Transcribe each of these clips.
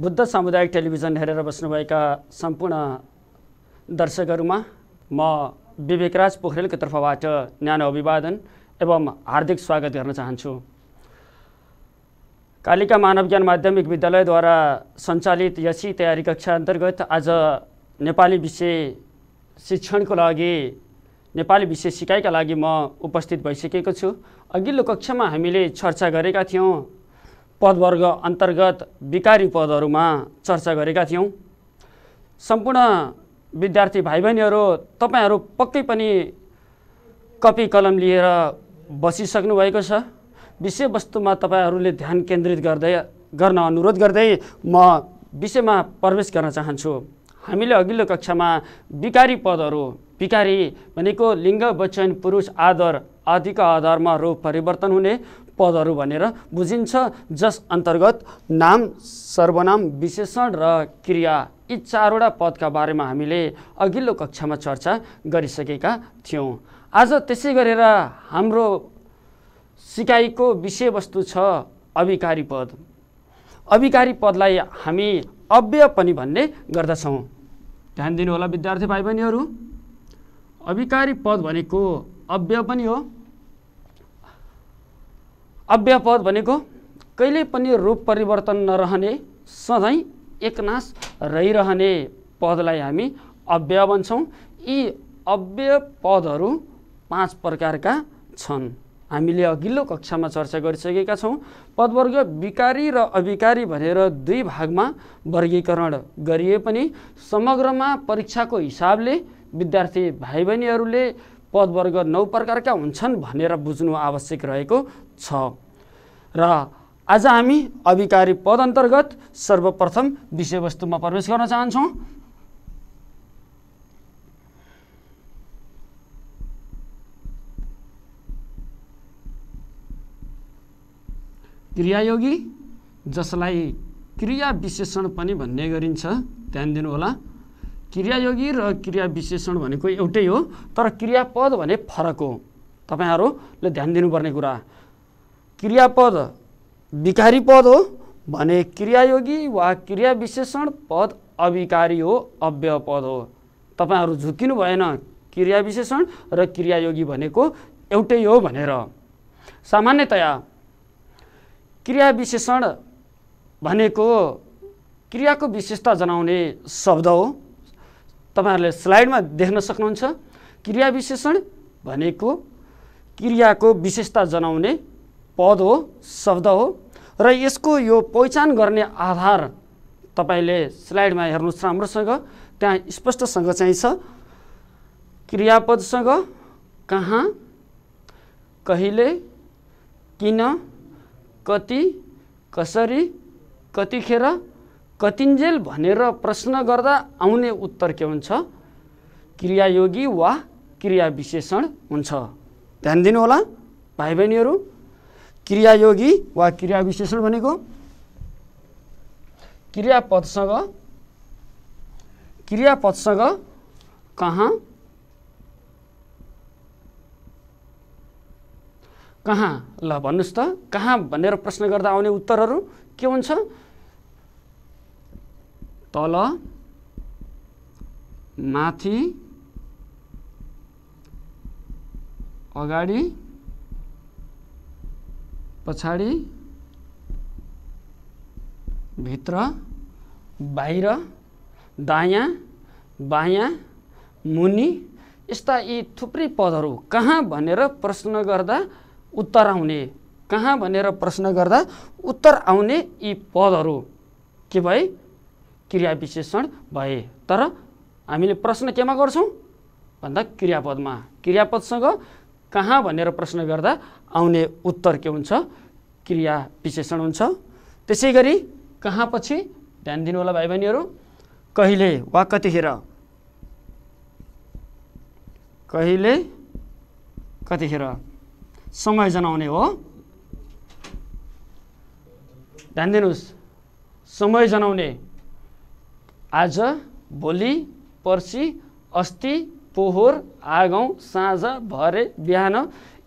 बुद्ध सामुदायिक टेलिभिजन हेरेर बस्नुभएका सम्पूर्ण दर्शकहरूमा म विवेकराज पोखरेलको तर्फबाट न्यानो अभिवादन एवं हार्दिक स्वागत गर्न चाहन्छु कालिका मानव ज्ञान माध्यमिक विद्यालयद्वारा सञ्चालित यसी तयारी कक्षा अन्तर्गत आज नेपाली विषय शिक्षणको लागि नेपाली विषय सिकाइका लागि म उपस्थित भइसकेको छु अघिल्लो कक्षामा हामीले चर्चा गरेका थियौँ पदवर्ग अन्तर्गत विकारी पदहरूमा चर्चा गरेका थियौँ सम्पूर्ण विद्यार्थी भाइ बहिनीहरू तपाईँहरू पक्कै पनि कपी कलम लिएर बसिसक्नु भएको छ विषयवस्तुमा तपाईँहरूले ध्यान केन्द्रित गर्दै गर्न अनुरोध गर्दै म विषयमा प्रवेश गर्न चाहन्छु हामीले अघिल्लो कक्षामा विकारी पदहरू विकारी भनेको लिङ्ग वचन पुरुष आदर आदिका आधारमा रूप परिवर्तन हुने पदहरू भनेर बुझिन्छ जस अन्तर्गत नाम सर्वनाम विशेषण र क्रिया यी चारवटा पदका बारेमा हामीले अघिल्लो कक्षामा चर्चा गरिसकेका थियौँ आज त्यसै गरेर हाम्रो सिकाइको विषयवस्तु छ अभिकारी पद अभिकारी पदलाई हामी अव्य पनि भन्ने गर्दछौँ ध्यान दिनुहोला विद्यार्थी भाइ बहिनीहरू अभिकारी पद भनेको अव्य पनि हो अव्यपद भनेको कहिले पनि रूप परिवर्तन नरहने सधैँ एकनाश रहिरहने पदलाई हामी अव्यय भन्छौँ यी अव्यय पदहरू पाँच प्रकारका छन् हामीले अघिल्लो कक्षामा चर्चा गरिसकेका छौँ पदवर्ग विकारी र अविकारी भनेर दुई भागमा वर्गीकरण गरिए पनि समग्रमा परीक्षाको हिसाबले विद्यार्थी भाइ बहिनीहरूले पदवर्ग नौ प्रकारका हुन्छन् भनेर बुझ्नु आवश्यक रहेको छ र आज हामी अभिकारी पद अन्तर्गत सर्वप्रथम विषयवस्तुमा प्रवेश गर्न चाहन्छौँ क्रियायोगी जसलाई क्रिया विशेषण पनि भन्ने गरिन्छ ध्यान दिनुहोला क्रियायोगी र क्रिया विशेषण भनेको एउटै हो तर क्रियापद भने फरक हो तपाईँहरूले ध्यान दिनुपर्ने कुरा क्रियापद विकारी पद हो भने क्रियायोगी वा क्रिया विशेषण पद अविकारी हो अव्यय पद हो तपाईँहरू झुक्किनु भएन क्रिया विशेषण र क्रियायोगी भनेको एउटै हो भनेर सामान्यतया क्रिया विशेषण भनेको क्रियाको विशेषता जनाउने शब्द हो तपाईँहरूले स्लाइडमा देख्न सक्नुहुन्छ क्रिया विशेषण भनेको क्रियाको विशेषता जनाउने पद हो शब्द हो र यसको यो पहिचान गर्ने आधार तपाईँले स्लाइडमा हेर्नुहोस् राम्रोसँग त्यहाँ स्पष्टसँग चाहिँ छ क्रियापदसँग कहाँ कहिले किन कति कसरी कतिखेर कतिन्जेल भनेर प्रश्न गर्दा आउने उत्तर के हुन्छ क्रियायोगी वा क्रियाविशेषण हुन्छ ध्यान दिनुहोला भाइ बहिनीहरू क्रियायोगी वा क्रिया विशेषण भनेको क्रियापदसँग क्रियापदसँग कहाँ कहाँ ल भन्नुहोस् त कहाँ भनेर प्रश्न गर्दा आउने उत्तरहरू के हुन्छ तल माथि अगाडि पछाडि भित्र बाहिर दायाँ बायाँ मुनि यस्ता यी थुप्रै पदहरू कहाँ भनेर प्रश्न गर्दा उत्तर आउने कहाँ भनेर प्रश्न गर्दा उत्तर आउने यी पदहरू के भए क्रिया विशेषण भए तर हामीले प्रश्न केमा गर्छौँ भन्दा क्रियापदमा क्रियापदसँग कहाँ भनेर प्रश्न गर्दा आउने उत्तर के हुन्छ क्रिया विशेषण हुन्छ त्यसै गरी कहाँ पछि ध्यान दिनु होला भाइ बहिनीहरू कहिले वा कतिखेर कहिले कतिखेर समय जनाउने हो ध्यान दिनुहोस् समय जनाउने आज भोलि पर्सि अस्ति पोहोर आगौँ साँझ भरे बिहान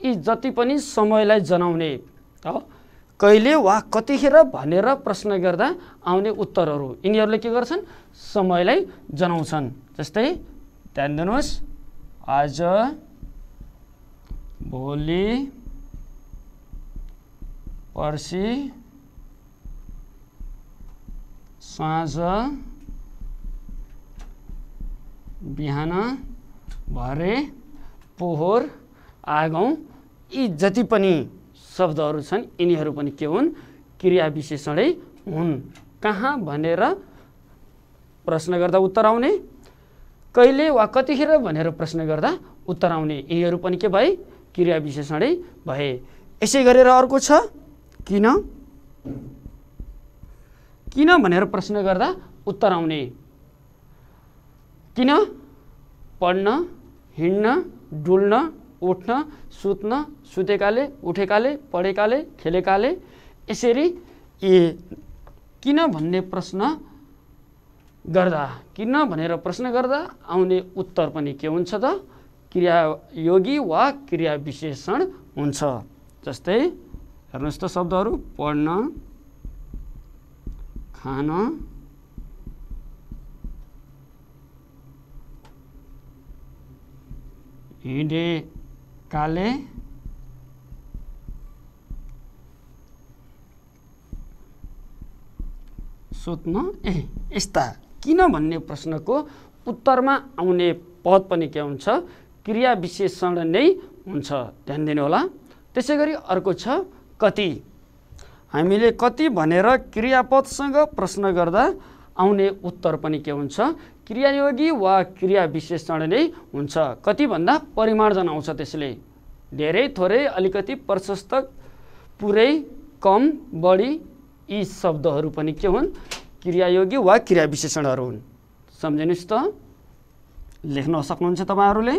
यी जति पनि समयलाई जनाउने हो कहिले वा कतिखेर भनेर प्रश्न गर्दा आउने उत्तरहरू यिनीहरूले के गर्छन् समयलाई जनाउँछन् जस्तै ध्यान दिनुहोस् आज भोलि पर्सि साँझ बिहान भरे पोहोर आगौँ यी जति पनि शब्दहरू छन् यिनीहरू पनि के हुन् क्रिया विशेषणै हुन् कहाँ भनेर प्रश्न गर्दा उत्तर आउने कहिले वा कतिखेर भनेर प्रश्न गर्दा उत्तर आउने यिनीहरू पनि के भए क्रिया विशेषणै भए यसै गरेर अर्को छ किन किन भनेर प्रश्न गर्दा उत्तर आउने किन पढ्न हिँड्न डुल्न उठ्न सुत्न सुतेकाले उठेकाले पढेकाले खेलेकाले यसरी ए किन भन्ने प्रश्न गर्दा किन भनेर प्रश्न गर्दा आउने उत्तर पनि के हुन्छ त क्रियायोगी वा क्रिया विशेषण हुन्छ जस्तै हेर्नुहोस् त शब्दहरू पढ्न खान हिँडे काले सोध्न ए यस्ता किन भन्ने प्रश्नको उत्तरमा आउने पद पनि के हुन्छ क्रिया विशेषण नै हुन्छ ध्यान दिनुहोला त्यसै गरी अर्को छ कति हामीले कति भनेर क्रियापदसँग प्रश्न गर्दा आउने उत्तर पनि के हुन्छ क्रियायोगी वा क्रिया विशेषण नै हुन्छ कतिभन्दा परिमार्जन आउँछ त्यसले धेरै थोरै अलिकति प्रशस्त पुरै कम बढी यी शब्दहरू पनि के हुन् क्रियायोगी वा क्रिया विशेषणहरू हुन् सम्झिनुहोस् त लेख्न सक्नुहुन्छ तपाईँहरूले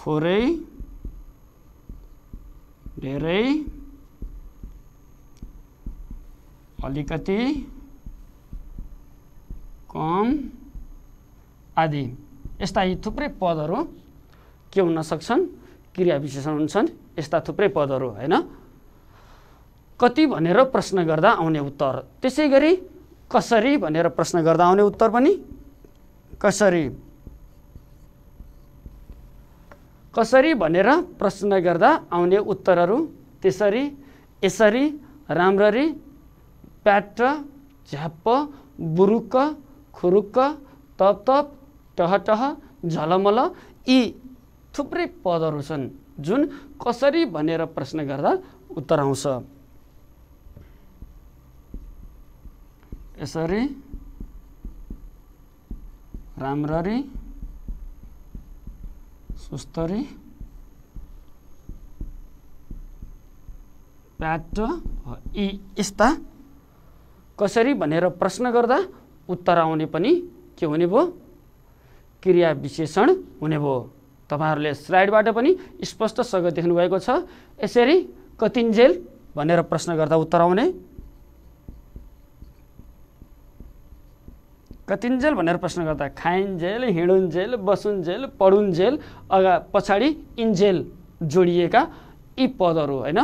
थोरै धेरै अलिकति कम आदि यस्ता यी थुप्रै पदहरू के हुन सक्छन् क्रिया विशेषण हुन्छन् यस्ता थुप्रै पदहरू होइन कति भनेर प्रश्न गर्दा आउने उत्तर त्यसै गरी कसरी भनेर प्रश्न गर्दा आउने उत्तर पनि कसरी कसरी भनेर प्रश्न गर्दा आउने उत्तरहरू त्यसरी यसरी राम्ररी प्याट झ्याप्प बुरुक्क खुरुक्क तप टहटह झलमल यी थुप्रै पदहरू छन् जुन कसरी भनेर प्रश्न गर्दा उत्तर आउँछ यसरी राम्ररी सुस्तरी प्याट यी यस्ता कसरी भनेर प्रश्न गर्दा उत्तर आउने पनि के हुने भयो क्रिया विशेषण हुने भयो तपाईँहरूले स्लाइडबाट पनि स्पष्टसँग देख्नुभएको छ यसरी कतिन्जेल भनेर प्रश्न गर्दा उत्तर आउने कतिन्जेल भनेर प्रश्न गर्दा खाइन्जेल हिँडुन्जेल बसुन्जेल पढुन्जेल अगा पछाडि इन्जेल जोडिएका यी पदहरू होइन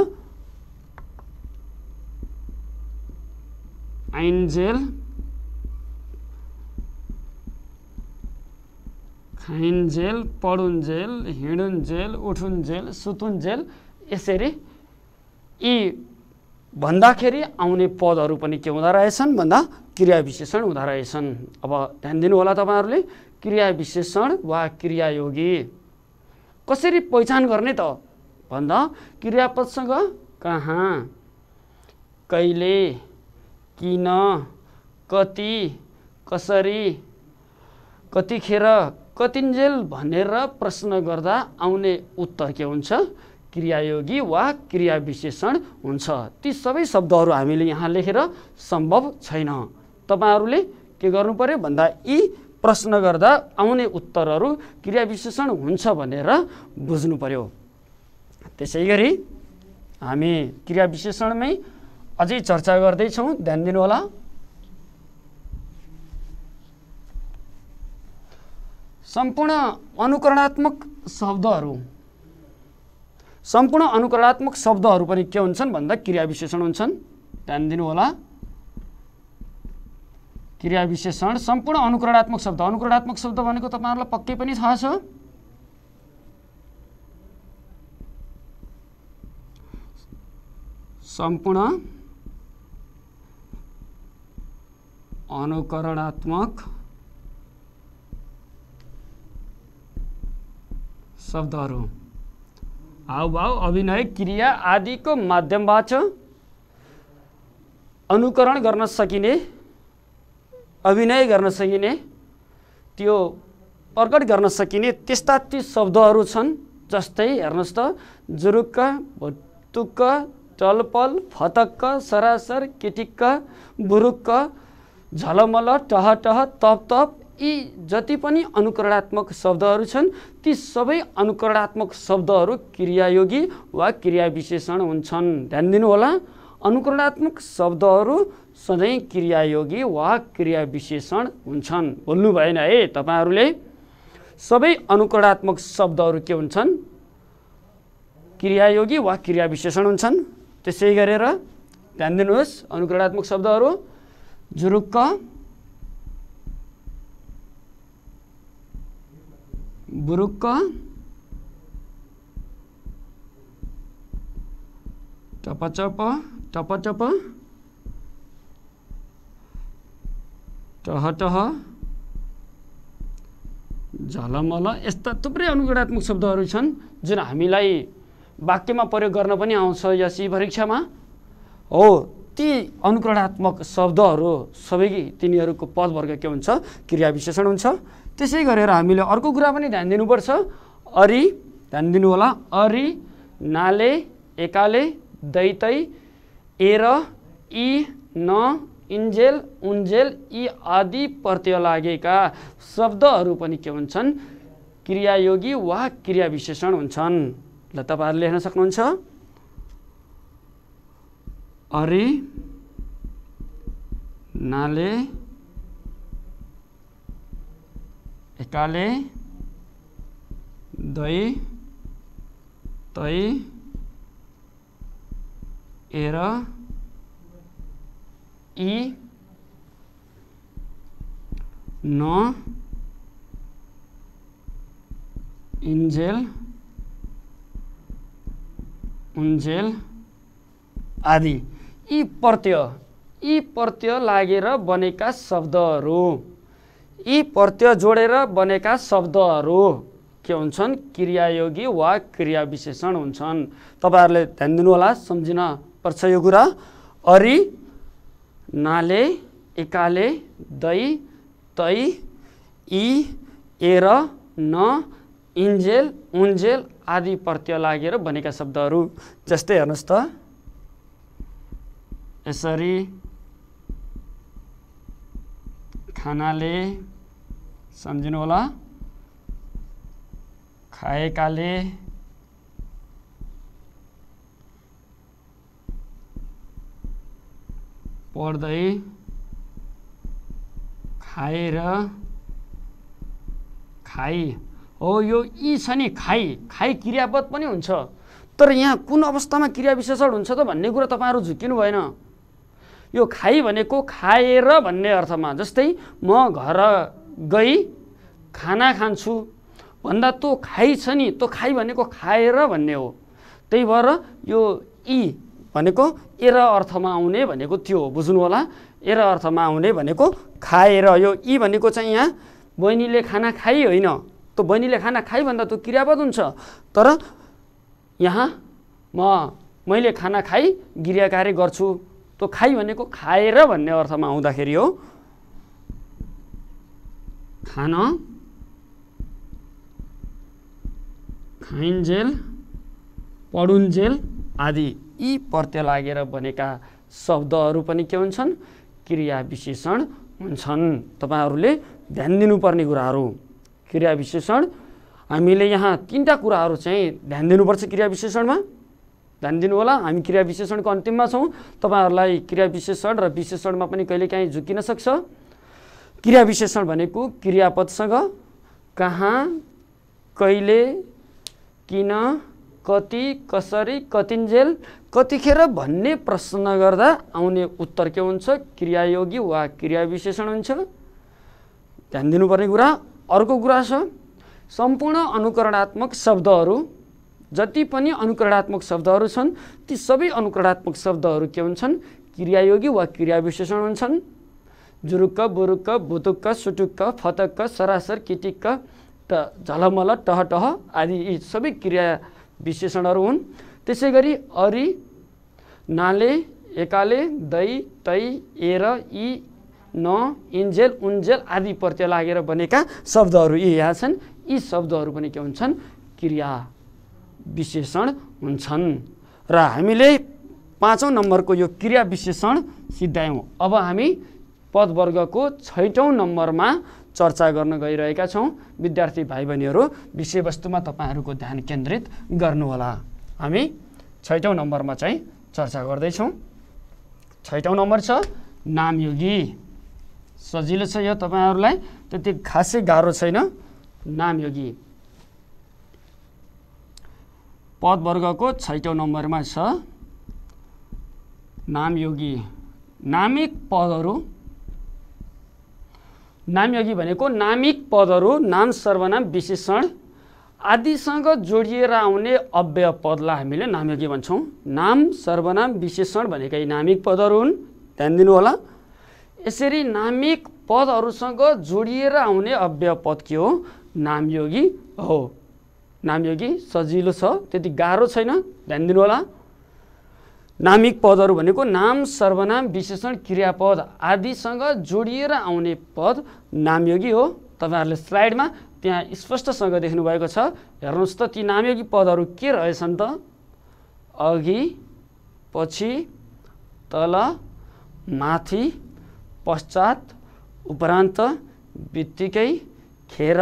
आइन्जेल खाइन्जेल पढुन्जेल हिँडुन्जेल उठुन्जेल सुतुन्जेल यसरी यी भन्दाखेरि आउने पदहरू पनि के हुँदो रहेछन् भन्दा क्रिया विशेषण हुँदो रहेछन् अब ध्यान दिनु होला तपाईँहरूले क्रिया विशेषण वा क्रियायोगी कसरी पहिचान गर्ने त भन्दा क्रियापदसँग कहाँ कहिले किन कति कसरी कतिखेर कतिन्जेल भनेर प्रश्न गर्दा आउने उत्तर के हुन्छ क्रियायोगी वा क्रिया विशेषण हुन्छ ती सबै शब्दहरू हामीले यहाँ लेखेर सम्भव छैन तपाईँहरूले के गर्नु पऱ्यो भन्दा यी प्रश्न गर्दा आउने उत्तरहरू क्रिया विशेषण हुन्छ भनेर बुझ्नु पऱ्यो त्यसै गरी हामी क्रिया विशेषणमै अझै चर्चा गर्दैछौँ ध्यान दिनुहोला सम्पूर्ण अनुकरणात्मक शब्दहरू सम्पूर्ण अनुकरणात्मक शब्दहरू पनि के हुन्छन् भन्दा क्रिया विशेषण हुन्छन् ध्यान दिनुहोला क्रिया विशेषण सम्पूर्ण अनुकरणात्मक शब्द अनुकरणात्मक शब्द भनेको तपाईँहरूलाई पक्कै पनि थाहा छ सम्पूर्ण अनुकरणात्मक शब्दहरू हाउभाव अभिनय क्रिया आदिको माध्यमबाट अनुकरण गर्न सकिने अभिनय गर्न सकिने त्यो प्रकट गर्न सकिने त्यस्ता ती शब्दहरू छन् जस्तै हेर्नुहोस् त जुरुक्क भुतुक्क टलपल फतक्क सरासर किटिक्क बुरुक्क झलमल टहटह तप तप यी जति पनि अनुकरणात्मक शब्दहरू छन् ती सबै अनुकरणात्मक शब्दहरू क्रियायोगी वा क्रिया विशेषण हुन्छन् ध्यान दिनुहोला अनुकरणात्मक शब्दहरू सधैँ क्रियायोगी वा क्रिया विशेषण हुन्छन् भोल्नु भएन है तपाईँहरूले सबै अनुकरणात्मक शब्दहरू के हुन्छन् क्रियायोगी वा क्रिया विशेषण हुन्छन् त्यसै गरेर ध्यान दिनुहोस् अनुकरणात्मक शब्दहरू झुरुक्क बुरुक्क टपचप टपटप टहटह झलमल यस्ता थुप्रै अनुकरणात्मक शब्दहरू छन् जुन हामीलाई वाक्यमा प्रयोग गर्न पनि आउँछ या परीक्षामा हो ती अनुकरणात्मक शब्दहरू सबै तिनीहरूको पदवर्ग के हुन्छ क्रिया विशेषण हुन्छ त्यसै गरेर हामीले अर्को कुरा पनि ध्यान दिनुपर्छ अरि ध्यान दिनु होला अरि नाले एकाले दैतै एर इ न इन्जेल उन्जेल यी आदि प्रत्यय लागेका शब्दहरू पनि के हुन्छन् क्रियायोगी वा क्रियाविशेषण हुन्छन् ल तपाईँहरूले हेर्न सक्नुहुन्छ अरि नाले एकाले दै तै एर इ न इन्जेल उन्जेल आदि यी प्रत्यय यी प्रत्यय लागेर बनेका शब्दहरू यी प्रत्यय जोडेर बनेका शब्दहरू के हुन्छन् क्रियायोगी वा क्रिया विशेषण हुन्छन् तपाईँहरूले ध्यान दिनुहोला सम्झिन पर्छ यो कुरा अरि नाले एकाले दही तै ए एर न इन्जेल उन्जेल आदि प्रत्यय लागेर बनेका शब्दहरू जस्तै हेर्नुहोस् त यसरी खानाले होला खाएकाले पढ्दै खाएर खाइ हो यो यी छ नि खाई खाई क्रियापद पनि हुन्छ तर यहाँ कुन अवस्थामा क्रिया विशेषण हुन्छ त भन्ने कुरा तपाईँहरू झुकिनु भएन यो खाई भनेको खाएर भन्ने अर्थमा जस्तै म घर गई खाना खान्छु भन्दा तँ खाइ छ नि तँ खाइ भनेको खाएर भन्ने हो त्यही भएर यो इ भनेको एर अर्थमा आउने भनेको त्यो हो बुझ्नु होला एर अर्थमा आउने भनेको खाएर यो इ भनेको चाहिँ यहाँ बहिनीले खाना खाइ होइन तँ बहिनीले खाना खाइ भन्दा तँ क्रियापद हुन्छ तर यहाँ म मैले खाना खाइ गिरिया कार्य गर्छु तँ खाइ भनेको खाएर भन्ने अर्थमा आउँदाखेरि हो खान खाइन्जेल पढुन्जेल आदि यी प्रत्यय लागेर बनेका शब्दहरू पनि के हुन्छन् क्रिया विशेषण हुन्छन् तपाईँहरूले ध्यान दिनुपर्ने कुराहरू क्रिया विशेषण हामीले यहाँ तिनवटा कुराहरू चाहिँ ध्यान दिनुपर्छ क्रिया विशेषणमा ध्यान दिनु होला हामी क्रिया विशेषणको अन्तिममा छौँ तपाईँहरूलाई क्रिया विशेषण र विशेषणमा पनि कहिलेकाहीँ झुकिन सक्छ क्रिया विशेषण भनेको क्रियापदसँग कहाँ कहिले किन कति कसरी कतिन्जेल कतिखेर भन्ने प्रश्न गर्दा आउने उत्तर के हुन्छ क्रियायोगी वा क्रिया विशेषण हुन्छ ध्यान दिनुपर्ने कुरा अर्को कुरा छ सम्पूर्ण अनुकरणात्मक शब्दहरू जति पनि अनुकरणात्मक शब्दहरू छन् ती सबै अनुकरणात्मक शब्दहरू के हुन्छन् क्रियायोगी वा क्रिया विशेषण हुन्छन् जुरुक्क बुरुक्क भुतुक्क सुटुक्क फतक्क सरासर किटिक्क त झलमल टहटह आदि यी सबै क्रिया विशेषणहरू हुन् त्यसै गरी अरि नाले एकाले दही तै एर इ न इन्जेल उन्जेल आदि प्रत्यय लागेर बनेका शब्दहरू यी यहाँ छन् यी शब्दहरू पनि के हुन्छन् क्रिया विशेषण हुन्छन् र हामीले पाँचौँ नम्बरको यो क्रिया विशेषण सिद्धायौँ अब हामी पदवर्गको छैटौँ नम्बरमा चर्चा गर्न गइरहेका छौँ विद्यार्थी भाइ बहिनीहरू विषयवस्तुमा तपाईँहरूको ध्यान केन्द्रित गर्नुहोला हामी छैटौँ नम्बरमा चाहिँ चर्चा गर्दैछौँ छैटौँ नम्बर छ नामयोगी सजिलो छ यो तपाईँहरूलाई त्यति खासै गाह्रो छैन नामयोगी पदवर्गको छैटौँ नम्बरमा छ नामयोगी नामिक पदहरू नामयोगी भनेको नामिक पदहरू नाम सर्वनाम विशेषण आदिसँग जोडिएर आउने अव्यय पदलाई हामीले नामयोगी भन्छौँ नाम सर्वनाम विशेषण भनेका यी नामिक पदहरू हुन् ध्यान दिनुहोला यसरी नामिक पदहरूसँग जोडिएर आउने अव्यय पद के हो नामयोगी हो नामयोगी सजिलो छ त्यति गाह्रो छैन ध्यान दिनुहोला नामिक पदहरू भनेको नाम सर्वनाम विशेषण क्रियापद आदिसँग जोडिएर आउने पद नामयोगी हो तपाईँहरूले स्लाइडमा त्यहाँ स्पष्टसँग देख्नुभएको छ हेर्नुहोस् त ती नामयोगी पदहरू के रहेछन् त अघि पछि तल माथि पश्चात उपरान्त बित्तिकै खेर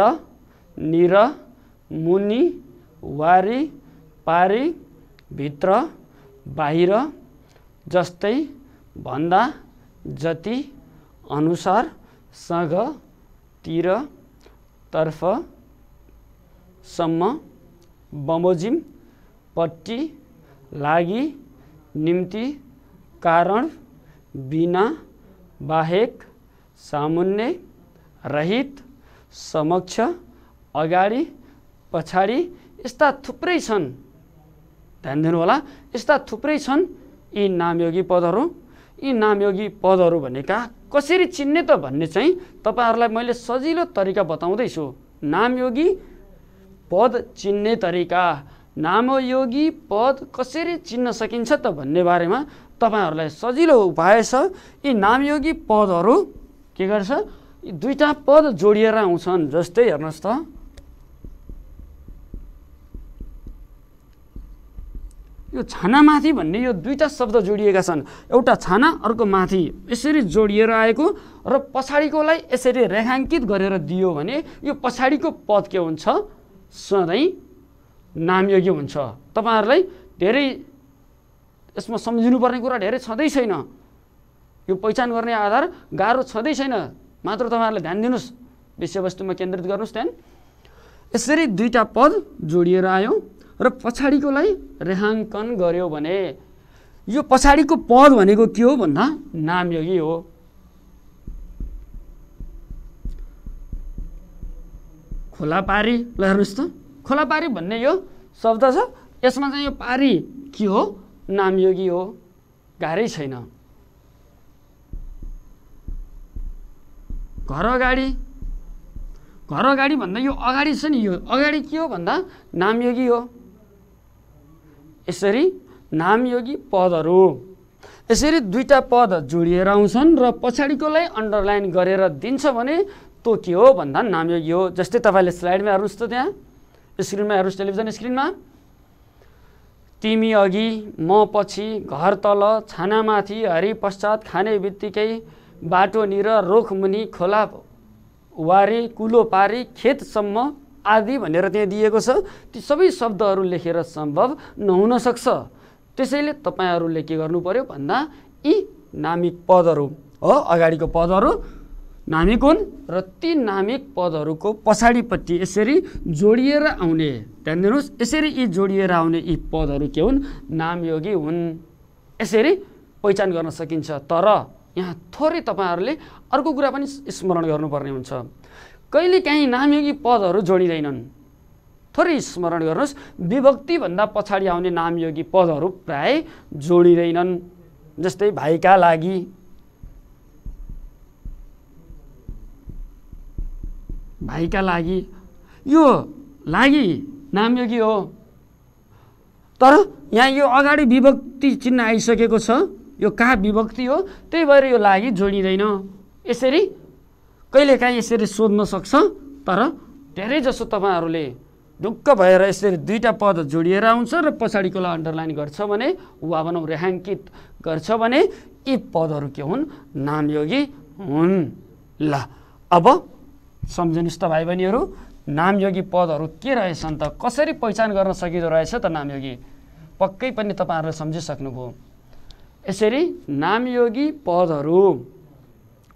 निर मुनि वारी पारी भित्र बाहिर जस्तै भन्दा जति बमोजिम बमोजिमपट्टि लागि निम्ति कारण बिना बाहेक सामुन्ने रहित समक्ष अगाडि पछाडि यस्ता थुप्रै छन् ध्यान दिनुहोला यस्ता थुप्रै छन् यी नामयोगी पदहरू यी नामयोगी पदहरू भनेका कसरी चिन्ने त भन्ने चाहिँ तपाईँहरूलाई मैले सजिलो तरिका बताउँदैछु नामयोगी पद चिन्ने तरिका नामयोगी पद कसरी चिन्न सकिन्छ त भन्ने बारेमा तपाईँहरूलाई सजिलो उपाय छ यी नामयोगी पदहरू के गर्छ दुईवटा पद जोडिएर आउँछन् जस्तै हेर्नुहोस् त यो छानामाथि भन्ने यो दुईवटा शब्द जोडिएका छन् एउटा छाना अर्को माथि यसरी जोडिएर आएको र पछाडिकोलाई यसरी रेखाङ्कित गरेर दियो भने यो पछाडिको पद के हुन्छ सधैँ नामयोग्य हुन्छ तपाईँहरूलाई धेरै यसमा सम्झिनुपर्ने कुरा धेरै छँदै छैन यो पहिचान गर्ने आधार गाह्रो छँदै छैन मात्र तपाईँहरूले ध्यान दिनुहोस् विषयवस्तुमा केन्द्रित गर्नुहोस् ध्यान यसरी दुईवटा पद जोडिएर आयो र पछाडिकोलाई रेहाङ्कन गर्यो भने यो पछाडिको पद भनेको के हो भन्दा नामयोगी हो खोला पारी ल हेर्नुहोस् त खोला पारी भन्ने यो शब्द छ यसमा चाहिँ यो पारी के हो नामयोगी हो गाह्रै छैन घर अगाडि घर अगाडि भन्दा यो अगाडि छ नि यो अगाडि के हो भन्दा नामयोगी हो यसरी नामयोगी पदहरू यसरी दुईवटा पद जोडिएर आउँछन् र पछाडिकोलाई अन्डरलाइन गरेर दिन्छ भने त्यो के हो भन्दा नामयोगी हो जस्तै तपाईँले स्लाइडमा हेर्नुहोस् त त्यहाँ स्क्रिनमा हेर्नुहोस् टेलिभिजन स्क्रिनमा तिमी अघि म पछि घर तल छानामाथि हरि पश्चात खाने बित्तिकै बाटोनिर रोखमुनि खोला वारे कुलो पारी खेतसम्म आदि भनेर त्यहाँ दिएको छ ती सबै शब्दहरू लेखेर सम्भव नहुन सक्छ त्यसैले तपाईँहरूले के गर्नु पर्यो भन्दा यी नामिक पदहरू हो अगाडिको पदहरू नामिक हुन् र ती नामिक पदहरूको पछाडिपट्टि यसरी जोडिएर आउने ध्यान दिनुहोस् यसरी यी जोडिएर आउने यी पदहरू के हुन् नामयोगी हुन् यसरी पहिचान गर्न सकिन्छ तर यहाँ थोरै तपाईँहरूले अर्को कुरा पनि स्मरण गर्नुपर्ने हुन्छ कहिलेकाहीँ नामयोगी पदहरू जोडिँदैनन् थोरै स्मरण गर्नुहोस् विभक्तिभन्दा पछाडि आउने नामयोगी पदहरू प्राय जोडिँदैनन् जस्तै भाइका लागि भाइका लागि यो लागि नामयोगी हो तर यहाँ यो अगाडि विभक्ति चिन्ह आइसकेको छ यो कहाँ विभक्ति हो त्यही भएर यो लागि जोडिँदैन यसरी कहिलेकाहीँ यसरी सोध्न सक्छ तर धेरैजसो तपाईँहरूले ढुक्क भएर यसरी दुईवटा पद जोडिएर आउँछ र पछाडिकोलाई अन्डरलाइन गर्छ भने वा भनौँ रेहाङ्कित गर्छ भने यी पदहरू के हुन् नामयोगी हुन् ल अब सम्झिनुहोस् त भाइ बहिनीहरू नामयोगी पदहरू के रहेछन् त कसरी पहिचान गर्न सकिँदो रहेछ त नामयोगी पक्कै पनि तपाईँहरूले सम्झिसक्नुभयो यसरी नामयोगी पदहरू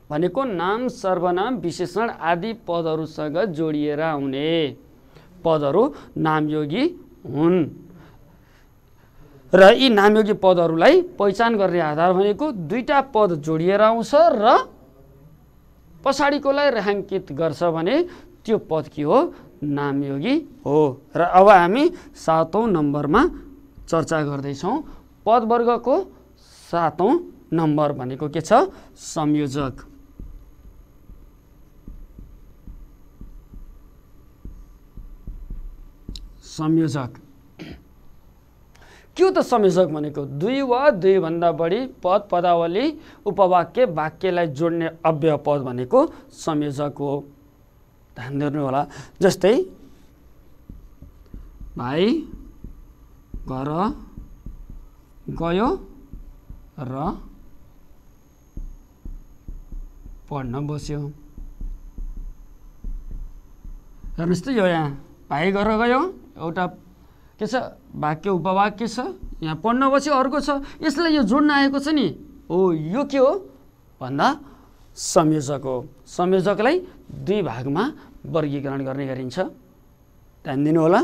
भनेको नाम सर्वनाम विशेषण आदि पदहरूसँग जोडिएर आउने पदहरू नामयोगी हुन् र यी नामयोगी पदहरूलाई पहिचान गर्ने आधार भनेको दुईवटा पद जोडिएर आउँछ र पछाडिकोलाई रेखाङ्कित गर्छ भने त्यो पद के हो नामयोगी हो र अब हामी सातौँ नम्बरमा चर्चा गर्दैछौँ पदवर्गको सातौँ नम्बर भनेको के छ संयोजक संयोजक के त संयोजक भनेको दुई वा दुईभन्दा बढी पद पदावली उपवाक्य वाक्यलाई जोड्ने अव्यय पद भनेको संयोजक हो ध्यान दिनुहोला जस्तै भाइ घर गयो र पढ्न बस्यो हेर्नुहोस् त यो यहाँ भाइ घर गयो एउटा के छ वाक्य उपवाक्य छ यहाँ पढ्नपछि अर्को छ यसलाई यो जोड्न आएको छ नि हो यो के हो भन्दा संयोजक हो संयोजकलाई दुई भागमा वर्गीकरण गर्ने गरिन्छ ध्यान दिनु होला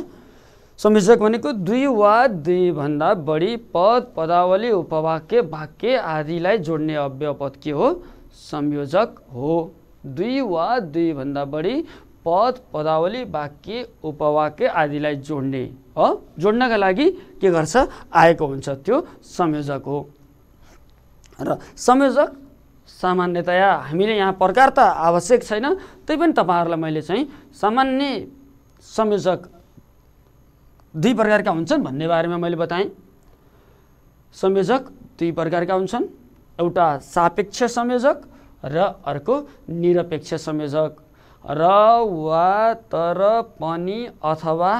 संयोजक भनेको दुई वा दुईभन्दा बढी पद पदावली उपवाक्य वाक्य आदिलाई जोड्ने अव्यपद के हो संयोजक हो दुई वा दुईभन्दा बढी पद पदावली वाक्य उपवाक्य आदिलाई जोड्ने हो जोड्नका लागि के गर्छ आएको हुन्छ त्यो संयोजक हो र संयोजक सामान्यतया हामीले यहाँ प्रकार त आवश्यक छैन त्यही पनि तपाईँहरूलाई मैले चाहिँ सामान्य संयोजक दुई प्रकारका हुन्छन् भन्ने बारेमा मैले बताएँ संयोजक दुई प्रकारका हुन्छन् एउटा सापेक्ष संयोजक र अर्को निरपेक्ष संयोजक र वा तर पनि अथवा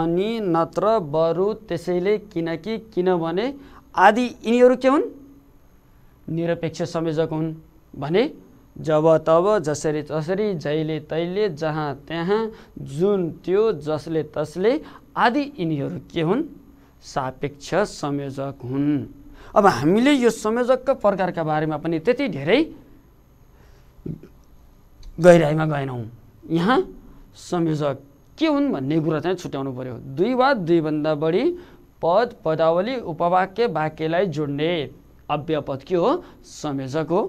अनि नत्र बरु त्यसैले किनकि किनभने आदि यिनीहरू के हुन् निरपेक्ष संयोजक हुन् भने जब तब जसरी तसरी जहिले तैले जहाँ त्यहाँ जुन त्यो जसले तसले आदि यिनीहरू के हुन् सापेक्ष संयोजक हुन् अब हामीले यो संयोजकका प्रकारका बारेमा पनि त्यति धेरै गहिराइमा गएनौँ यहाँ संयोजक के हुन् भन्ने कुरा चाहिँ छुट्याउनु पर्यो दुई वा दुईभन्दा बढी पद पदावली उपवाक्य वाक्यलाई जोड्ने अव्य पद के हो संयोजक हो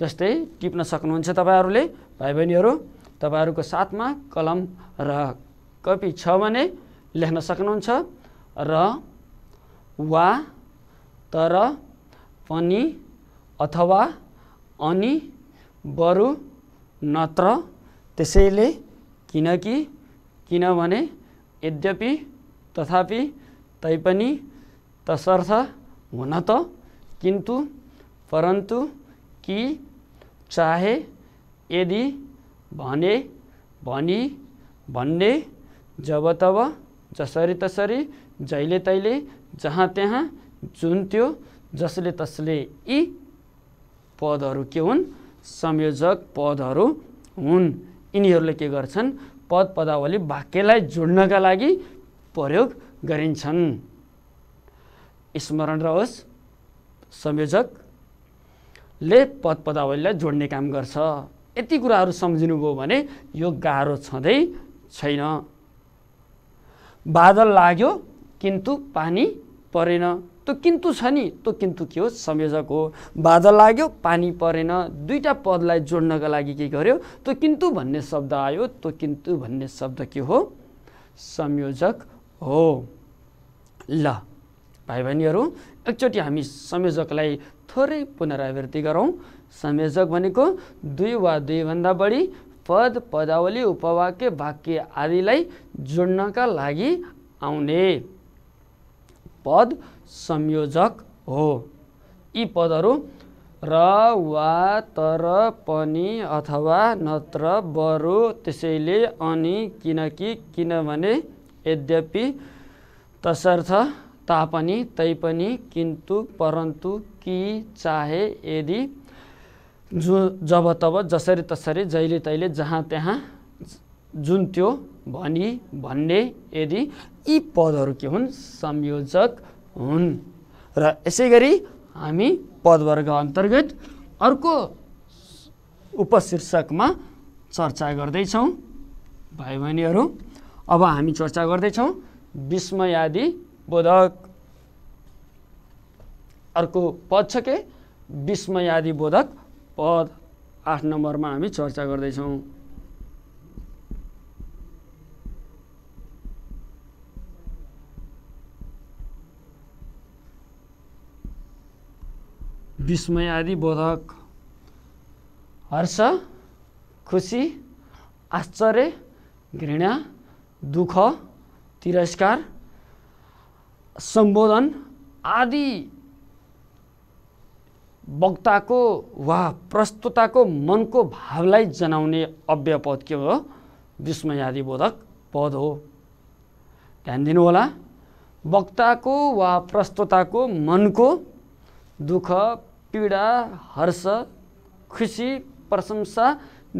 जस्तै टिप्न सक्नुहुन्छ तपाईँहरूले भाइ बहिनीहरू तपाईँहरूको साथमा कलम र कपी छ भने लेख्न सक्नुहुन्छ र वा तर पनि अथवा अनि बरु नत्र त्यसैले किनकि किनभने यद्यपि तथापि तैपनि तसर्थ हुन त किन्तु परन्तु कि चाहे यदि भने भनी भन्ने जब तब जसरी तसरी जहिले तैले जहाँ त्यहाँ जुन त्यो जसले तसले यी पदहरू के हुन् संयोजक पदहरू हुन् यिनीहरूले के गर्छन् पद पदावली वाक्यलाई जोड्नका लागि प्रयोग गरिन्छन् स्मरण रहोस् संयोजकले पद पदावलीलाई जोड्ने काम गर्छ यति कुराहरू सम्झिनुभयो भने यो गाह्रो छँदै छैन बादल लाग्यो किन्तु पानी परेन तो किन्तु छ नि तो किन्तु के हो संयोजक हो बादल लाग्यो पानी परेन दुईवटा पदलाई जोड्नका लागि के गर्यो तो किन्तु भन्ने शब्द आयो तो किन्तु भन्ने शब्द के हो संयोजक हो ल भाइ बहिनीहरू एकचोटि हामी संयोजकलाई थोरै पुनरावृत्ति गरौँ संयोजक भनेको दुई वा दुईभन्दा बढी पद पदावली उपवाक्य वाक्य आदिलाई जोड्नका लागि आउने पद संयोजक हो यी पदहरू र वा तर पनि अथवा नत्र बरु त्यसैले अनि किनकि किनभने यद्यपि तसर्थ तापनि तैपनि किन्तु परन्तु कि चाहे यदि जो जब तब जसरी तसरी जहिले तैले जहाँ त्यहाँ जुन त्यो भनी भन्ने यदि यी पदहरू के हुन् संयोजक हुन् र यसै गरी हामी पदवर्ग अन्तर्गत अर्को उपशीर्षकमा चर्चा गर्दैछौँ भाइ बहिनीहरू अब हामी चर्चा गर्दैछौँ विस्मयादि बोधक अर्को पद छ के विस्मयादि बोधक पद आठ नम्बरमा हामी चर्चा गर्दैछौँ विस्मय आदि बोधक हर्ष खुसी आश्चर्य घृणा दुःख तिरस्कार सम्बोधन आदि वक्ताको वा प्रस्तुताको मनको भावलाई जनाउने अव्यपद के हो आदि बोधक पद हो ध्यान दिनुहोला वक्ताको वा प्रस्तुताको मनको दुःख पीडा हर्ष खुसी प्रशंसा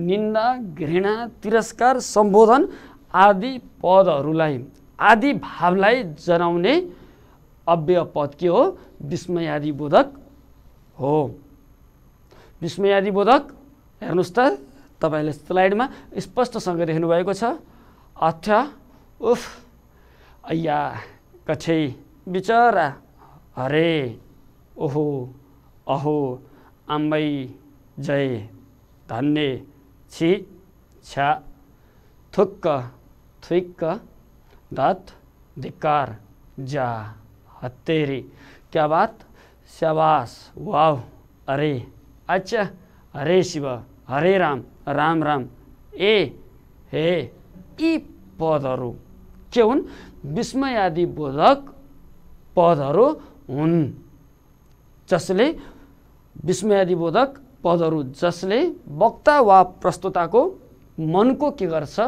निन्दा घृणा तिरस्कार सम्बोधन आदि पदहरूलाई आदि भावलाई जनाउने अव्यय पद के हो विस्मयादिबोधक हो विस्मयादिबोधक हेर्नुहोस् त तपाईँले स्लाइडमा स्पष्टसँग देख्नुभएको छ अथ उफ अय्या कठै बिचरा हरे ओहो अहो अम्बई जय धन्य छि छा थुक्क थुक्क दत धिकार जा हतेरी क्या बात शबास वाह अरे अच्छा हरे शिव हरे राम राम राम ए हे यी पदहरू के हुन् विस्मयादि बोधक पदहरू हुन् जसले विस्मयादिबोधक पदहरू जसले वक्ता वा प्रस्तुताको मनको के गर्छ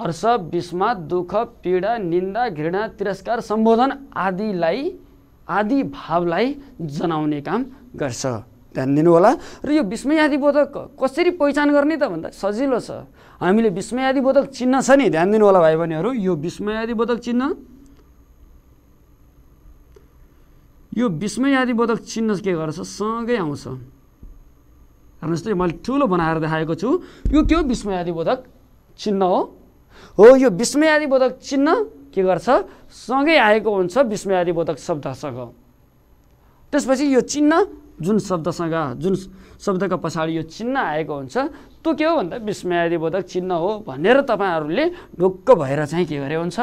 हर्ष विस्मा दुःख पीडा निन्दा घृणा तिरस्कार सम्बोधन आदिलाई आदि भावलाई जनाउने काम गर्छ ध्यान दिनुहोला र यो विस्मयादिबोधक कसरी पहिचान गर्ने त भन्दा सजिलो छ हामीले विस्मयादिबोधक चिन्ह छ नि ध्यान दिनुहोला भाइ बहिनीहरू यो विस्मयादिबोधक चिन्ह यो विस्मयादिबोधक चिन्ह के गर्छ सँगै आउँछ हेर्नुहोस् त मैले ठुलो बनाएर देखाएको छु यो के हो विस्मयादिबोधक चिन्ह हो हो यो विस्मयादिबोधक चिन्ह के गर्छ सँगै आएको हुन्छ विस्मयादिबोधक शब्दसँग त्यसपछि यो चिन्ह जुन शब्दसँग जुन शब्दका पछाडि यो चिन्ह आएको हुन्छ त्यो के हो भन्दा विस्मयादिबोधक चिन्ह हो भनेर तपाईँहरूले ढुक्क भएर चाहिँ के गरे हुन्छ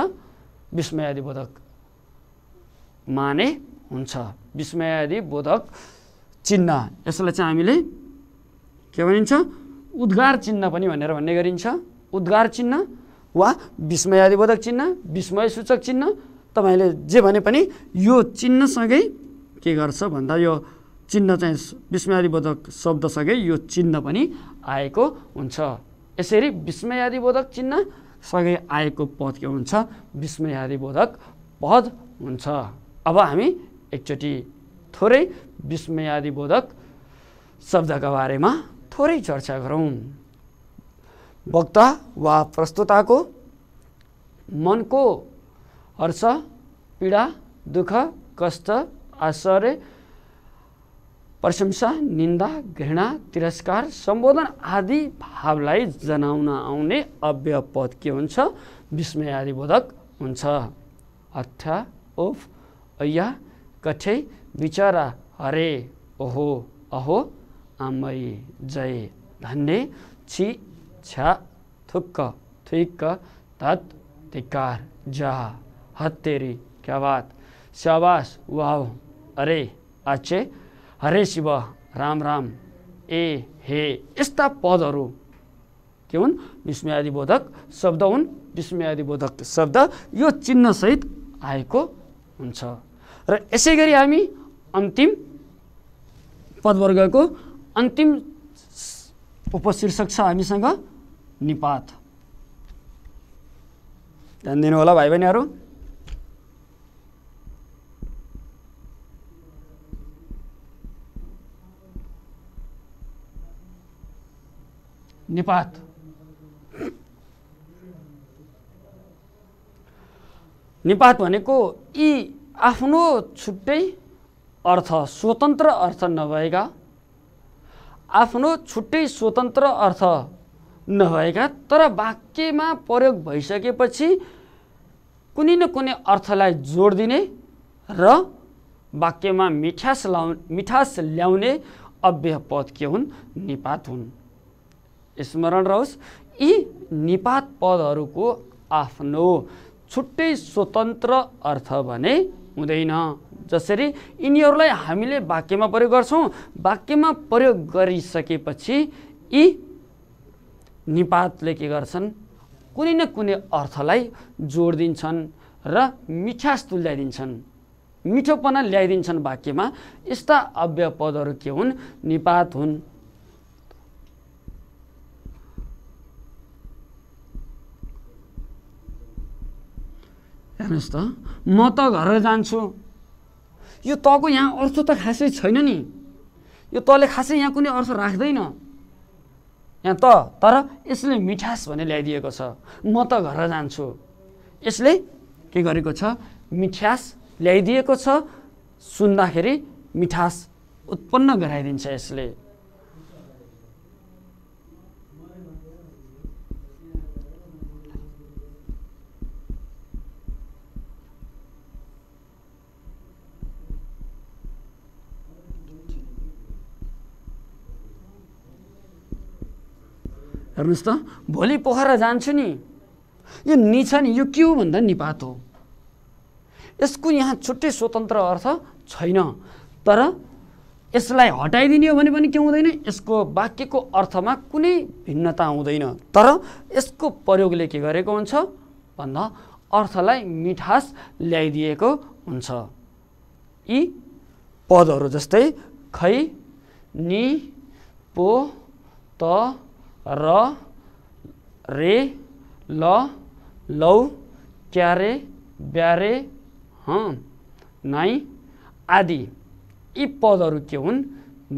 विस्मयादिबोधक माने हुन्छ विस्मयादि बोधक चिन्ह यसलाई चाहिँ हामीले के भनिन्छ उद्गार चिन्ह पनि भनेर भन्ने गरिन्छ उद्गार चिन्ह वा विस्मयादिबोधक चिन्ह विस्मयसूचक चिन्ह तपाईँले जे भने पनि यो चिन्हसँगै के गर्छ भन्दा यो चिन्ह चाहिँ विस्मयादिबोधक शब्दसँगै यो चिन्ह पनि आएको हुन्छ यसरी विस्मयादिबोधक चिन्ह सँगै आएको पद के हुन्छ विस्मयादिबोधक पद हुन्छ अब हामी एकचोटि थोरै विस्मयादिबोधक शब्दका बारेमा थोरै चर्चा गरौँ वक्ता वा प्रस्तुताको मनको हर्ष पीडा दुःख कष्ट आश्चर्य प्रशंसा निन्दा घृणा तिरस्कार सम्बोधन आदि भावलाई जनाउन आउने अव्यय पद के हुन्छ विस्मयादिबोधक हुन्छ अर्थ ओफ कठै विचरा हरे ओहो अहो आमै जय धन्ने छि छ्या थुक्क थुक्क तत् तिकार जा हत्तेरी क्या बात स्यावास वाह अरे आचे हरे शिव राम राम ए हे यस्ता पदहरू के हुन् विस्मयादिबोधक शब्द हुन् विस्मयादिबोधक शब्द यो चिन्हसहित आएको हुन्छ र यसै गरी हामी अन्तिम पदवर्गको अन्तिम उपशीर्षक छ हामीसँग निपात ध्यान दिनु होला भाइ बहिनीहरू निपात निपात भनेको यी आफ्नो छुट्टै अर्थ स्वतन्त्र अर्थ नभएका आफ्नो छुट्टै स्वतन्त्र अर्थ नभएका तर वाक्यमा प्रयोग भइसकेपछि कुनै न कुनै अर्थलाई जोड दिने र वाक्यमा मिठास लाउ मिठास ल्याउने अव्यय पद के हुन् निपात हुन् स्मरण रहोस् यी निपात पदहरूको आफ्नो छुट्टै स्वतन्त्र अर्थ भने हुँदैन जसरी यिनीहरूलाई हामीले वाक्यमा प्रयोग गर्छौँ वाक्यमा प्रयोग गरिसकेपछि यी निपातले के गर्छन् कुनै न कुनै अर्थलाई जोड दिन्छन् र मिठास तुल्याइदिन्छन् मिठोपना ल्याइदिन्छन् वाक्यमा यस्ता अव्यय पदहरू के हुन् निपात हुन् हेर्नुहोस् त म त घर जान्छु यो तको यहाँ अर्थ त खासै छैन नि यो तले खासै यहाँ कुनै अर्थ राख्दैन यहाँ त तर यसले मिठास भने ल्याइदिएको छ म त घर जान्छु यसले के गरेको छ मिठास ल्याइदिएको छ सुन्दाखेरि मिठास उत्पन्न गराइदिन्छ यसले हेर्नुहोस् त भोलि पोखरा जान्छु नि यो नि छ नि यो के हो भन्दा निपात हो यसको यहाँ छुट्टै स्वतन्त्र अर्थ छैन तर यसलाई हटाइदिने हो भने पनि के हुँदैन यसको वाक्यको अर्थमा कुनै भिन्नता हुँदैन तर यसको प्रयोगले के गरेको हुन्छ भन्दा अर्थलाई मिठास ल्याइदिएको हुन्छ यी पदहरू जस्तै खै नि पो त र रे ल लौ क्यारे ब्यारे हँ नाइ आदि यी पदहरू के हुन्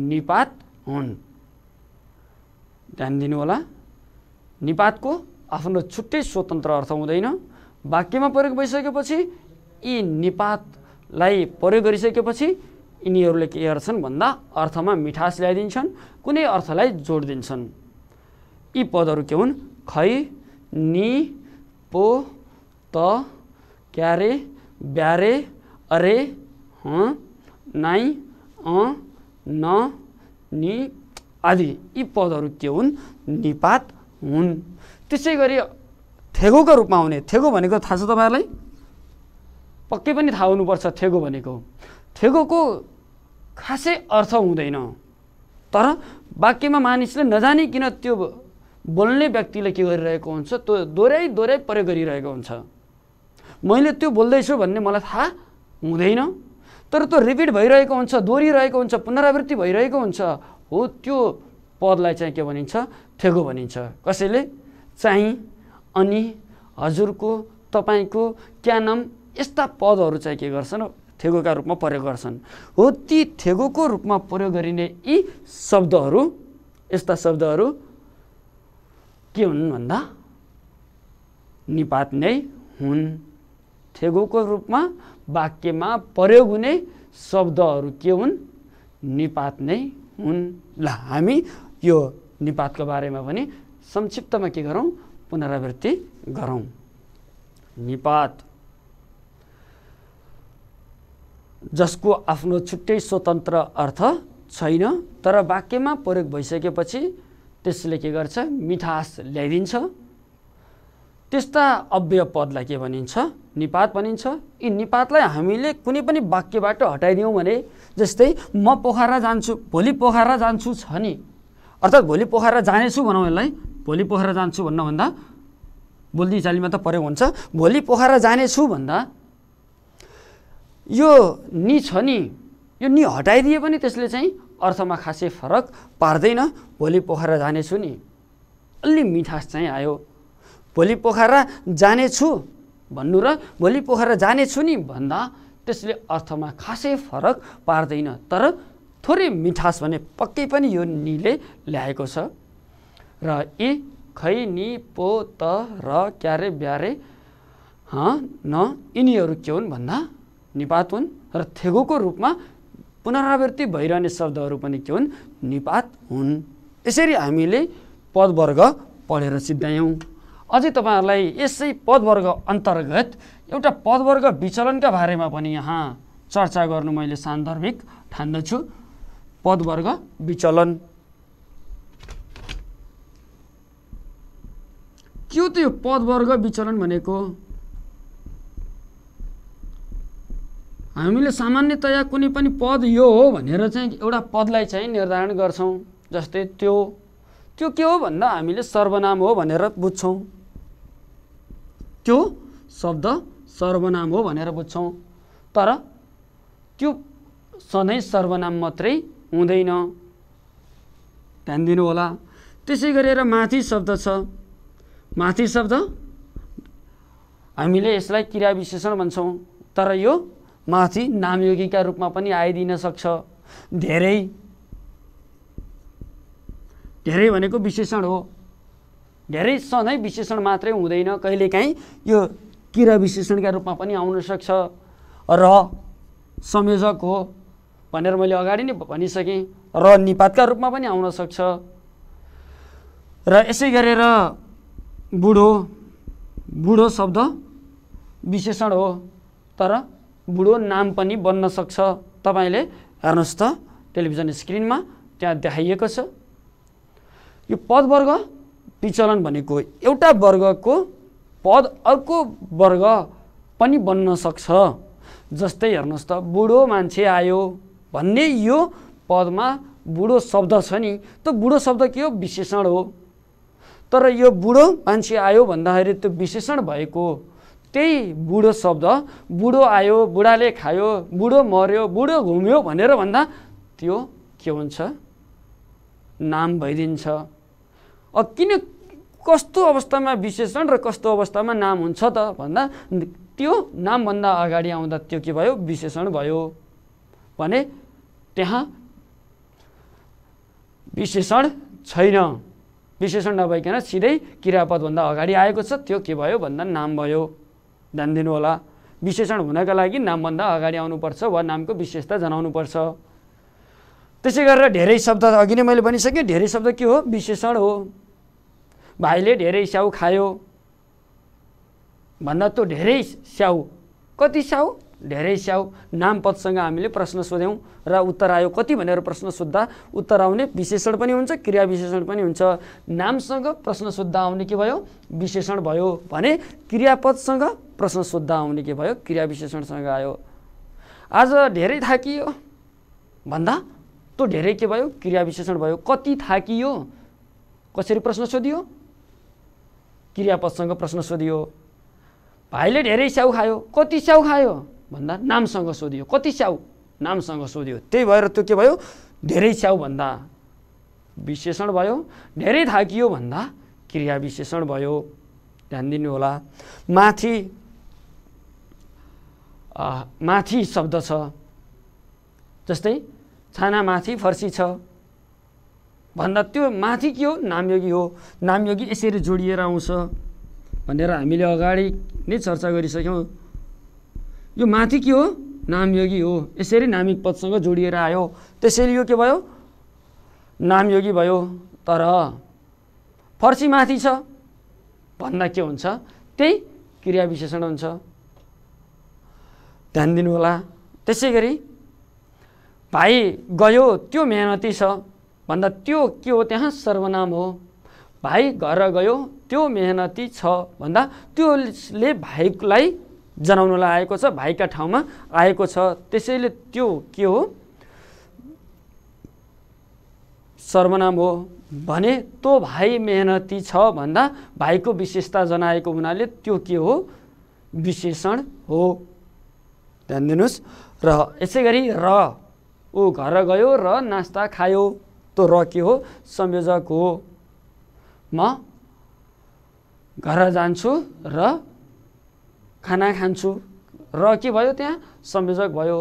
निपात हुन् ध्यान दिनु होला निपातको आफ्नो छुट्टै स्वतन्त्र अर्थ हुँदैन वाक्यमा प्रयोग भइसकेपछि यी निपातलाई प्रयोग गरिसकेपछि यिनीहरूले के गर्छन् भन्दा अर्थमा मिठास ल्याइदिन्छन् कुनै अर्थलाई जोड दिन्छन् यी पदहरू के हुन् खै नि पो त क्यारे ब्यारे अरे हँ नाइ अ न नि आदि यी पदहरू के हुन् निपात हुन् त्यसै गरी थेगोको रूपमा आउने ठेगो भनेको थाहा छ तपाईँहरूलाई पक्कै पनि थाहा हुनुपर्छ ठेगो भनेको ठेगोको खासै अर्थ हुँदैन तर वाक्यमा मानिसले नजानिकन त्यो बोल्ने व्यक्तिले के गरिरहेको हुन्छ त्यो दोहोऱ्याइ दोहोऱ्याइ प्रयोग गरिरहेको हुन्छ मैले त्यो बोल्दैछु भन्ने मलाई थाहा हुँदैन तर त्यो रिपिट भइरहेको हुन्छ दोहोरिरहेको हुन्छ पुनरावृत्ति भइरहेको हुन्छ हो त्यो पदलाई चाहिँ के भनिन्छ ठेगो भनिन्छ कसैले चाहिँ अनि हजुरको तपाईँको क्यानम यस्ता पदहरू चाहिँ के गर्छन् थेगोका रूपमा प्रयोग गर्छन् हो ती थेगोको रूपमा प्रयोग गरिने यी शब्दहरू यस्ता शब्दहरू के हुन् भन्दा निपात नै हुन् ठेगोको रूपमा वाक्यमा प्रयोग हुने शब्दहरू के हुन् निपात नै हुन् ल हामी यो निपातको बारेमा पनि संक्षिप्तमा के गरौँ पुनरावृत्ति गरौँ निपात जसको आफ्नो छुट्टै स्वतन्त्र अर्थ छैन तर वाक्यमा प्रयोग भइसकेपछि त्यसले के गर्छ मिठास ल्याइदिन्छ त्यस्ता अव्यय पदलाई के भनिन्छ निपात भनिन्छ यी निपातलाई हामीले कुनै पनि वाक्यबाट हटाइदियौँ भने जस्तै म पोखरा जान्छु भोलि पोखरा जान्छु छ नि अर्थात् भोलि पोखरा जानेछु भनौँ यसलाई भोलि पोखरा जान्छु भन्नुभन्दा बोल्दी चालीमा त प्रयोग हुन्छ भोलि पोखरा जानेछु भन्दा यो नि छ नि यो नि हटाइदिए पनि त्यसले चाहिँ अर्थमा खासै फरक पार्दैन भोलि पोखरा जानेछु नि अलि मिठास चाहिँ आयो भोलि पोखरा जानेछु भन्नु र भोलि पोखरा जानेछु नि भन्दा त्यसले अर्थमा खासै फरक पार्दैन तर थोरै मिठास भने पक्कै पनि यो निले ल्याएको छ र यी खै नि पो त र क्यारे ब्यारे ह न यिनीहरू के हुन् भन्दा निपात हुन् र थेगोको रूपमा पुनरावृत्ति भइरहने शब्दहरू पनि के हुन् निपात हुन् यसरी हामीले पदवर्ग पढेर सिद्धायौँ अझै तपाईँहरूलाई यसै पदवर्ग अन्तर्गत एउटा पदवर्ग विचलनका बारेमा पनि यहाँ चर्चा गर्नु मैले सान्दर्भिक ठान्दछु पदवर्ग विचलन के हो त्यो पदवर्ग विचलन भनेको हामीले सामान्यतया कुनै पनि पद यो हो भनेर चाहिँ एउटा पदलाई चाहिँ निर्धारण गर्छौँ जस्तै त्यो त्यो के हो भन्दा हामीले सर्वनाम हो भनेर बुझ्छौँ त्यो शब्द सर्वनाम हो भनेर बुझ्छौँ तर त्यो सधैँ सर्वनाम मात्रै हुँदैन ध्यान दिनुहोला त्यसै गरेर माथि शब्द छ माथि शब्द हामीले यसलाई क्रिया विशेषण भन्छौँ तर यो माथि नामयोगीका रूपमा पनि आइदिन सक्छ धेरै धेरै भनेको विशेषण हो धेरै सधैँ विशेषण मात्रै हुँदैन कहिलेकाहीँ यो किरा विशेषणका रूपमा पनि आउन सक्छ र संयोजक हो भनेर मैले अगाडि नै भनिसकेँ र निपातका रूपमा पनि आउन सक्छ र यसै गरेर बुढो बुढो शब्द विशेषण हो तर बुढो नाम पनि बन्न सक्छ तपाईँले हेर्नुहोस् त टेलिभिजन स्क्रिनमा त्यहाँ देखाइएको छ यो पदवर्ग विचलन भनेको एउटा वर्गको पद अर्को वर्ग पनि बन्न सक्छ जस्तै हेर्नुहोस् त बुढो मान्छे आयो भन्ने यो पदमा बुढो शब्द छ नि त बुढो शब्द के हो विशेषण हो तर यो बुढो मान्छे आयो भन्दाखेरि त्यो विशेषण भएको त्यही बुढो शब्द बुढो आयो बुढाले खायो बुढो मर्यो बुढो घुम्यो भनेर भन्दा त्यो के हुन्छ नाम भइदिन्छ किन कस्तो अवस्थामा विशेषण र कस्तो अवस्थामा नाम हुन्छ त भन्दा त्यो नामभन्दा अगाडि आउँदा त्यो के भयो विशेषण भयो भने त्यहाँ विशेषण छैन विशेषण नभइकन सिधै क्रियापदभन्दा अगाडि आएको छ त्यो के भयो भन्दा नाम भयो ध्यान दिनुहोला विशेषण हुनका लागि नामभन्दा अगाडि आउनुपर्छ वा नामको विशेषता जनाउनुपर्छ त्यसै गरेर धेरै शब्द अघि नै मैले भनिसकेँ धेरै शब्द के हो विशेषण हो भाइले धेरै स्याउ खायो भन्दा त धेरै स्याउ कति स्याउ धेरै स्याउ नामपदसँग हामीले प्रश्न सोध्यौँ र उत्तर आयो कति भनेर प्रश्न सोद्धा उत्तर आउने विशेषण पनि हुन्छ क्रिया विशेषण पनि हुन्छ नामसँग प्रश्न सोद्धा आउने के भयो विशेषण भयो भने क्रियापदसँग प्रश्न सोद्धा आउने के भयो क्रिया विशेषणसँग आयो आज धेरै थाकियो भन्दा त्यो धेरै के भयो क्रिया विशेषण भयो कति थाकियो कसरी प्रश्न सोधियो क्रियापदसँग प्रश्न सोधियो भाइले धेरै स्याउ खायो कति स्याउ खायो भन्दा नामसँग सोधियो कति स्याउ नामसँग सोध्यो त्यही भएर त्यो के भयो धेरै स्याउ भन्दा विशेषण भयो धेरै थाकियो भन्दा क्रिया विशेषण भयो ध्यान दिनु होला माथि माथि शब्द छ जस्तै छाना माथि फर्सी छ भन्दा त्यो माथि के हो नामयोगी हो नामयोगी यसरी जोडिएर आउँछ भनेर हामीले अगाडि नै चर्चा गरिसक्यौँ यो माथि के हो नामयोगी हो यसरी नामिक पदसँग जोडिएर आयो त्यसैले यो के भयो नामयोगी भयो तर फर्सी माथि छ भन्दा के हुन्छ त्यही क्रिया विशेषण हुन्छ ध्यान दिनुहोला त्यसै गरी भाइ गयो त्यो मेहनती छ भन्दा त्यो के हो त्यहाँ सर्वनाम हो भाइ घर गयो त्यो मेहनती छ भन्दा त्योले भाइलाई जनाउनुलाई आएको छ भाइका ठाउँमा आएको छ त्यसैले त्यो के हो सर्वनाम हो भने त्यो भाइ मेहनती छ भन्दा भाइको विशेषता जनाएको हुनाले त्यो के हो विशेषण हो ध्यान दिनुहोस् र यसै गरी र ऊ घर गयो र नास्ता खायो त्यो र के हो संयोजक हो म घर जान्छु र खाना खान्छु र के भयो त्यहाँ संयोजक भयो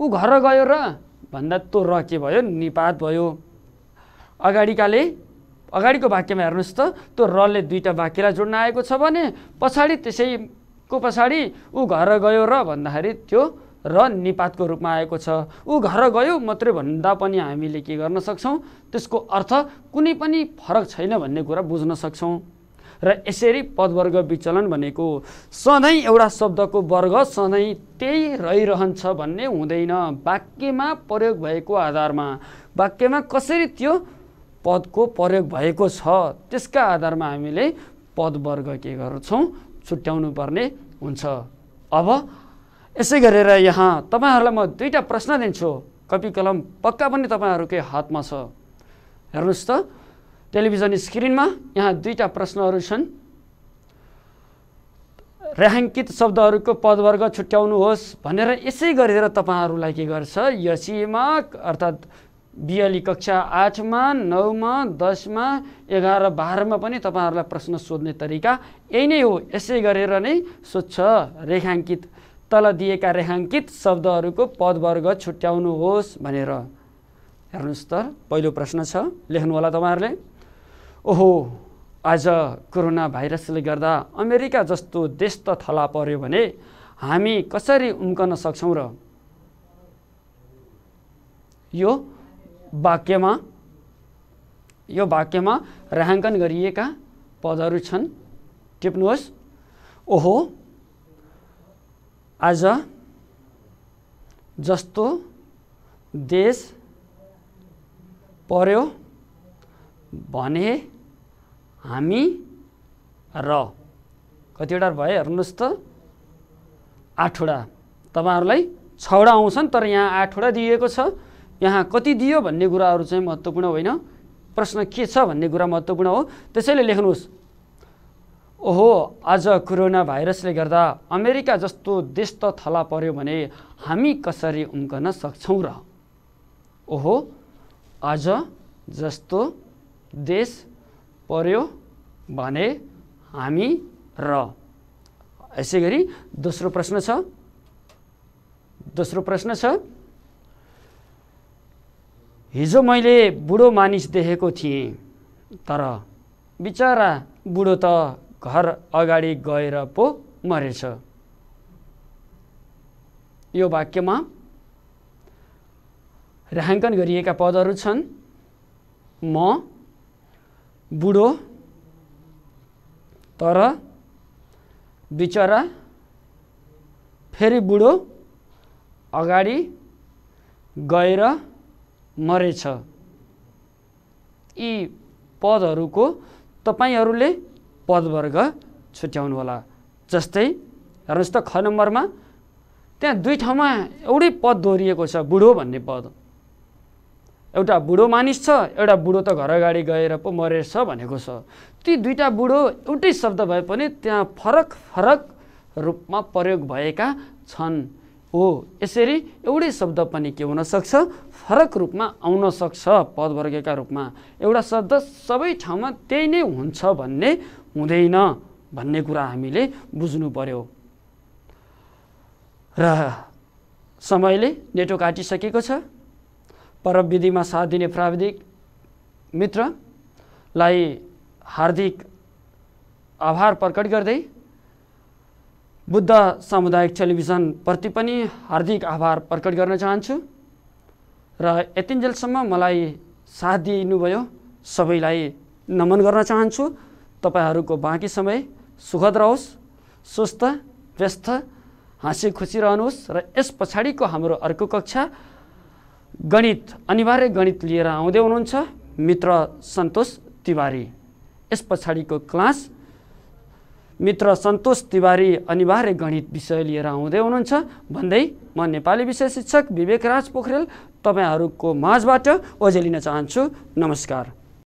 ऊ घर गयो र भन्दा त्यो र के भयो निपात भयो अगाडिकाले अगाडिको वाक्यमा हेर्नुहोस् त त्यो रले दुईवटा वाक्यलाई जोड्न आएको छ भने पछाडि त्यसै को पछाडि ऊ घर गयो र भन्दाखेरि त्यो र निपातको रूपमा आएको छ ऊ घर गयो मात्रै भन्दा पनि हामीले के गर्न सक्छौँ त्यसको अर्थ कुनै पनि फरक छैन भन्ने कुरा बुझ्न सक्छौँ र यसरी पदवर्ग विचलन भनेको सधैँ एउटा शब्दको वर्ग सधैँ त्यही रहिरहन्छ भन्ने हुँदैन वाक्यमा प्रयोग भएको आधारमा वाक्यमा कसरी त्यो पदको प्रयोग भएको छ त्यसका आधारमा हामीले पदवर्ग के गर्छौँ छुट्याउनु पर्ने हुन्छ अब यसै गरेर यहाँ तपाईँहरूलाई म दुईवटा प्रश्न दिन्छु कपी कलम पक्का पनि तपाईँहरूकै हातमा छ हेर्नुहोस् त टेलिभिजन स्क्रिनमा यहाँ दुईवटा प्रश्नहरू छन् रेहाङ्कित शब्दहरूको पदवर्ग छुट्याउनुहोस् भनेर यसै गरेर तपाईँहरूलाई के गर्छ यसीमा अर्थात् बिहाली कक्षा आठमा नौमा दसमा एघार बाह्रमा पनि तपाईँहरूलाई प्रश्न सोध्ने तरिका यही नै हो यसै गरेर नै सोध्छ रेखाङ्कित तल दिएका रेखाङ्कित शब्दहरूको पदवर्ग छुट्याउनुहोस् भनेर हेर्नुहोस् त पहिलो प्रश्न छ लेख्नु होला तपाईँहरूले ओहो आज कोरोना भाइरसले गर्दा अमेरिका जस्तो देश त थला पर्यो भने हामी कसरी उम्कन सक्छौँ र यो वाक्यमा यो वाक्यमा रेहाङ्कन गरिएका पदहरू छन् टिप्नुहोस् ओहो आज जस्तो देश पर्यो भने हामी र कतिवटा भए हेर्नुहोस् त आठवटा तपाईँहरूलाई छवटा आउँछन् तर यहाँ आठवटा दिएको छ यहाँ कति दियो भन्ने कुराहरू चाहिँ महत्त्वपूर्ण होइन प्रश्न के छ भन्ने कुरा महत्त्वपूर्ण हो त्यसैले लेख्नुहोस् ओहो आज कोरोना भाइरसले गर्दा अमेरिका जस्तो देश त थला पर्यो भने हामी कसरी उम्कन सक्छौँ र ओहो आज जस्तो देश पर्यो भने हामी र यसै गरी दोस्रो प्रश्न छ दोस्रो प्रश्न छ हिजो मैले बुढो मानिस देखेको थिएँ तर बिचरा बुढो त घर अगाडि गएर पो मरेछ यो वाक्यमा रेखाङ्कन गरिएका पदहरू छन् म बुढो तर बिचरा फेरि बुढो अगाडि गएर मरेछ यी पदहरूको तपाईँहरूले पदवर्ग छुट्याउनुहोला जस्तै हेर्नुहोस् त ख नम्बरमा त्यहाँ दुई ठाउँमा एउटै पद दोहोरिएको छ बुढो भन्ने पद एउटा बुढो मानिस छ एउटा बुढो त घर अगाडि गएर पो मरेछ भनेको छ ती दुईवटा बुढो एउटै शब्द भए पनि त्यहाँ फरक फरक रूपमा प्रयोग भएका छन् हो यसरी एउटै शब्द पनि के हुनसक्छ फरक रूपमा आउन सक्छ पदवर्गका रूपमा एउटा शब्द सबै ठाउँमा त्यही नै हुन्छ भन्ने हुँदैन भन्ने कुरा हामीले बुझ्नु पर्यो र समयले नेटो काटिसकेको छ परविधिमा साथ दिने प्राविधिक मित्रलाई हार्दिक आभार प्रकट गर्दै बुद्ध सामुदायिक टेलिभिजनप्रति पनि हार्दिक आभार प्रकट गर्न चाहन्छु र यतिन्जेलसम्म मलाई साथ दिनुभयो सबैलाई नमन गर्न चाहन्छु तपाईँहरूको बाँकी समय सुखद रहोस् स्वस्थ व्यस्त हाँसी खुसी रहनुहोस् र यस पछाडिको हाम्रो अर्को कक्षा गणित अनिवार्य गणित लिएर आउँदै हुनुहुन्छ मित्र सन्तोष तिवारी यस पछाडिको क्लास मित्र सन्तोष तिवारी अनिवार्य गणित विषय लिएर आउँदै हुनुहुन्छ भन्दै म नेपाली विषय शिक्षक विवेक राज पोखरेल तपाईँहरूको माझबाट ओझेलिन चाहन्छु नमस्कार